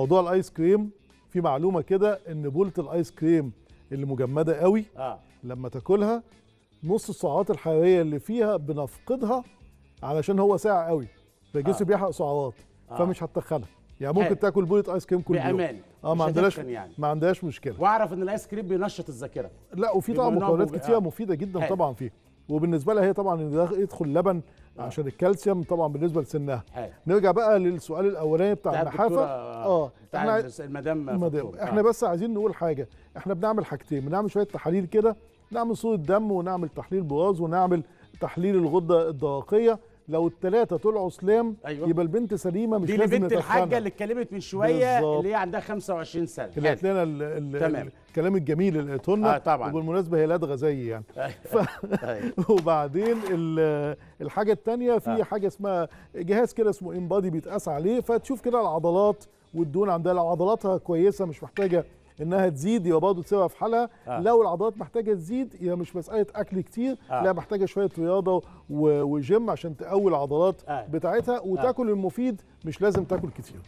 موضوع الايس كريم في معلومه كده ان بوله الايس كريم اللي مجمده قوي آه. لما تاكلها نص السعرات الحراريه اللي فيها بنفقدها علشان هو ساقع قوي فالجسم آه. بيحرق سعرات آه. فمش هتدخلها يعني ممكن تاكل بوله ايس كريم كل بأمان. يوم بامان اه ما عندناش يعني. ما عندهاش مشكله واعرف ان الايس كريم بينشط الذاكره لا وفي طبعا مكونات كتير آه. مفيده جدا حل. طبعا فيه وبالنسبه لها هي طبعا ده يدخل لبن آه. عشان الكالسيوم طبعا بالنسبه لسنها حاجة. نرجع بقى للسؤال الاولاني بتاع النحافه اه احنا المدام المدام احنا آه. بس عايزين نقول حاجه احنا بنعمل حاجتين بنعمل شويه تحاليل كده نعمل صوره دم ونعمل تحليل براز ونعمل تحليل الغده الدرقيه لو الثلاثه طلعوا سلام أيوة. يبقى البنت سليمه مش دي لازم الحاجه اللي اتكلمت من شويه بالزبط. اللي هي عندها 25 سنه قالت يعني. لنا ال ال تمام. الكلام الجميل اللي لنا آه وبالمناسبه هي لدغه زيي يعني أيوة. ف... أيوة. وبعدين الحاجه الثانيه في آه. حاجه اسمها جهاز كده اسمه بادي بيتقاس عليه فتشوف كده العضلات والدهون عندها لو عضلاتها كويسه مش محتاجه انها تزيد يبقى برضه تسيبها في حالها آه. لو العضلات محتاجه تزيد هي مش مساله اكل كتير آه. لا محتاجه شويه رياضه وجيم عشان تقوي العضلات آه. بتاعتها وتاكل آه. المفيد مش لازم تاكل كتير